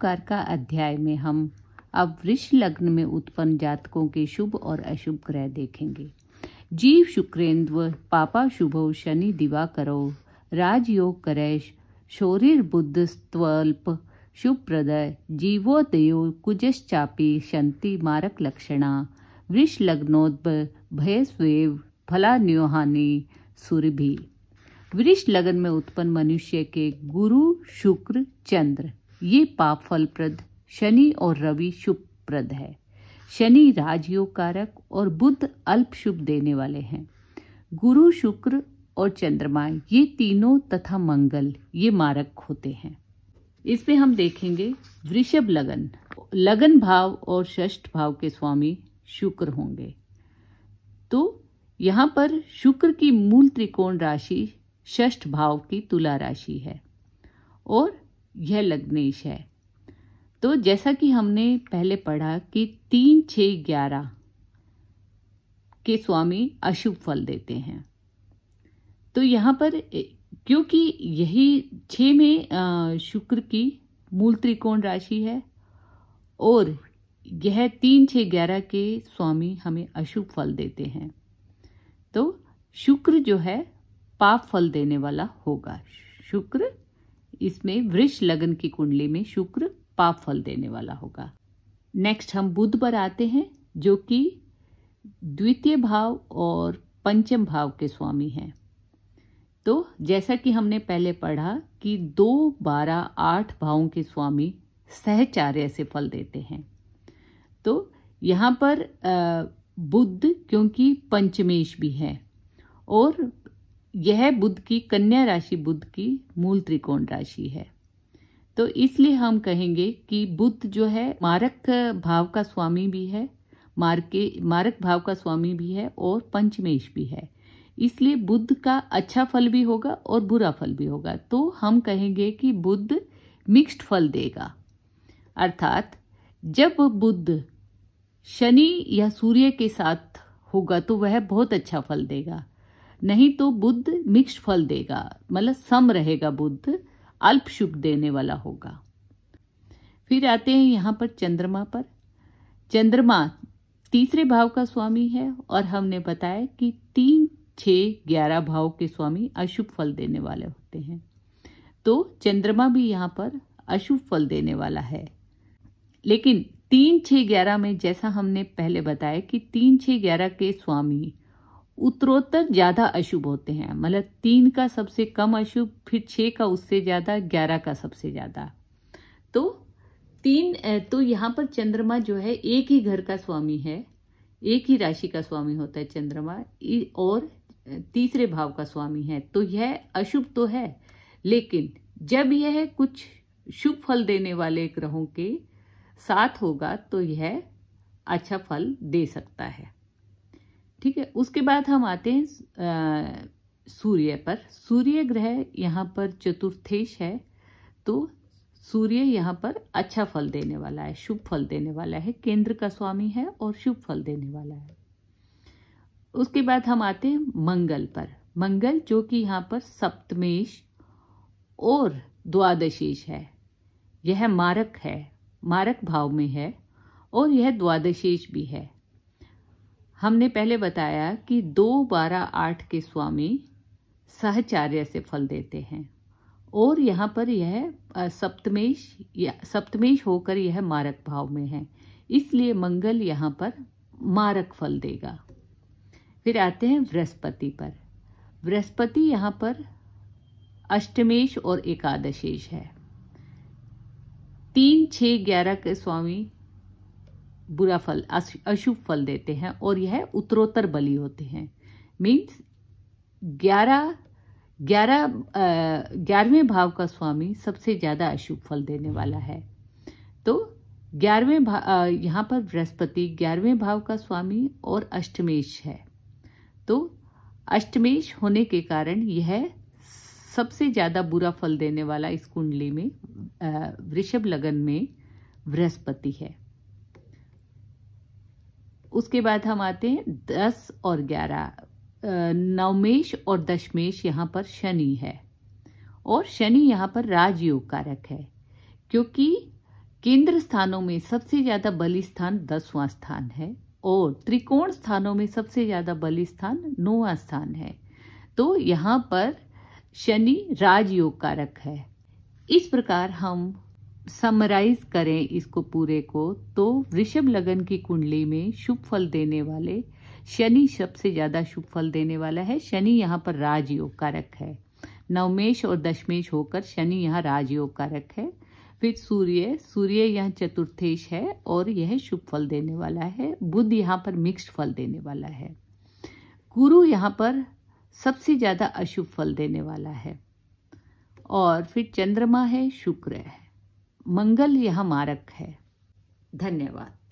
car का अध्याय में हम अब वृक्ष लग्न में उत्पन्न जातकों के शुभ और अशुभ ग्रह देखेंगे जीव शुक्रेन्द्व पापा शुभ शनि दिवा करो राजयोग करैश शौर्य बुद्ध स्वल्प जीवो जीवोदयो कुजश्चापी शांति मारक लक्षणा वृष लग्नोद्भ भय स्वेव फलान्योहानि सुरभि वृष लग्न में उत्पन्न मनुष्य के गुरु शुक्र चंद्र ये पाप फलप्रद शनि और रवि शुभ प्रद है शनि राजयोग कारक और बुद्ध अल्प शुभ देने वाले हैं गुरु शुक्र और चंद्रमा ये तीनों तथा मंगल ये मारक होते हैं इसमें हम देखेंगे वृषभ लगन लगन भाव और षष्ठ भाव के स्वामी शुक्र होंगे तो यहाँ पर शुक्र की मूल त्रिकोण राशि षष्ठ भाव की तुला राशि है और यह लग्नेश है तो जैसा कि हमने पहले पढ़ा कि तीन छ ग्यारह के स्वामी अशुभ फल देते हैं तो यहाँ पर क्योंकि यही छ में शुक्र की मूल त्रिकोण राशि है और यह तीन छः ग्यारह के स्वामी हमें अशुभ फल देते हैं तो शुक्र जो है पाप फल देने वाला होगा शुक्र इसमें वृक्ष लगन की कुंडली में शुक्र पाप फल देने वाला होगा नेक्स्ट हम बुध पर आते हैं जो कि द्वितीय भाव और पंचम भाव के स्वामी हैं तो जैसा कि हमने पहले पढ़ा कि दो बारह आठ भावों के स्वामी सहचार्य से फल देते हैं तो यहाँ पर बुद्ध क्योंकि पंचमेश भी है और यह बुद्ध की कन्या राशि बुद्ध की मूल त्रिकोण राशि है तो इसलिए हम कहेंगे कि बुद्ध जो है मारक भाव का स्वामी भी है मारके मारक भाव का स्वामी भी है और पंचमेश भी है इसलिए बुद्ध का अच्छा फल भी होगा और बुरा फल भी होगा तो हम कहेंगे कि बुद्ध मिक्स्ड फल देगा अर्थात जब बुद्ध शनि या सूर्य के साथ होगा तो वह बहुत अच्छा फल देगा नहीं तो बुद्ध मिक्स फल देगा मतलब सम रहेगा बुद्ध अल्प शुभ देने वाला होगा फिर आते हैं यहाँ पर चंद्रमा पर चंद्रमा तीसरे भाव का स्वामी है और हमने बताया कि तीन छ ग्यारह भाव के स्वामी अशुभ फल देने वाले होते हैं तो चंद्रमा भी यहाँ पर अशुभ फल देने वाला है लेकिन तीन छः ग्यारह में जैसा हमने पहले बताया कि तीन छः ग्यारह के स्वामी उत्तरोत्तर ज्यादा अशुभ होते हैं मतलब तीन का सबसे कम अशुभ फिर छः का उससे ज्यादा ग्यारह का सबसे ज्यादा तो तीन तो यहाँ पर चंद्रमा जो है एक ही घर का स्वामी है एक ही राशि का स्वामी होता है चंद्रमा और तीसरे भाव का स्वामी है तो यह अशुभ तो है लेकिन जब यह कुछ शुभ फल देने वाले ग्रहों के साथ होगा तो यह अच्छा फल दे सकता है ठीक है उसके बाद हम आते हैं सूर्य पर सूर्य ग्रह यहाँ पर चतुर्थेश है तो सूर्य यहाँ पर अच्छा फल देने वाला है शुभ फल देने वाला है केंद्र का स्वामी है और शुभ फल देने वाला है उसके बाद हम आते हैं मंगल पर मंगल जो कि यहाँ पर सप्तमेश और द्वादशेश है यह मारक है मारक भाव में है और यह द्वादशेश भी है हमने पहले बताया कि दो बारह आठ के स्वामी सहचार्य से फल देते हैं और यहाँ पर यह सप्तमेश या सप्तमेश होकर यह मारक भाव में है इसलिए मंगल यहाँ पर मारक फल देगा फिर आते हैं बृहस्पति पर बृहस्पति यहाँ पर अष्टमेश और एकादशेश है तीन छः ग्यारह के स्वामी बुरा फल अशुभ फल देते हैं और यह उत्तरोत्तर बलि होते हैं मीन्स ग्यारह ग्यारह ग्यारहवें भाव का स्वामी सबसे ज़्यादा अशुभ फल देने वाला है तो ग्यारहवें भाव यहाँ पर बृहस्पति ग्यारहवें भाव का स्वामी और अष्टमेश है तो अष्टमेश होने के कारण यह सबसे ज़्यादा बुरा फल देने वाला इस कुंडली में वृषभ लगन में बृहस्पति है उसके बाद हम आते हैं दस और ग्यारह नवमेश और दशमेश यहाँ पर शनि है और शनि यहाँ पर राजयोग कारक है क्योंकि केंद्र स्थानों में सबसे ज्यादा बलि स्थान दसवां स्थान है और त्रिकोण स्थानों में सबसे ज्यादा बलि स्थान नौवां स्थान है तो यहाँ पर शनि राजयोग कारक है इस प्रकार हम समराइज करें इसको पूरे को तो वृषभ लगन की कुंडली में शुभ फल देने वाले शनि सबसे ज़्यादा शुभ फल देने वाला है शनि यहाँ पर राजयोग कारक है नवमेश और दशमेश होकर शनि यहाँ राजयोग कारक है फिर सूर्य सूर्य यहाँ चतुर्थेश है और यह शुभ फल देने वाला है बुध यहाँ पर मिक्स्ड फल देने वाला है गुरु यहाँ पर सबसे ज़्यादा अशुभ फल देने वाला है और फिर चंद्रमा है शुक्र है मंगल यह मारक है धन्यवाद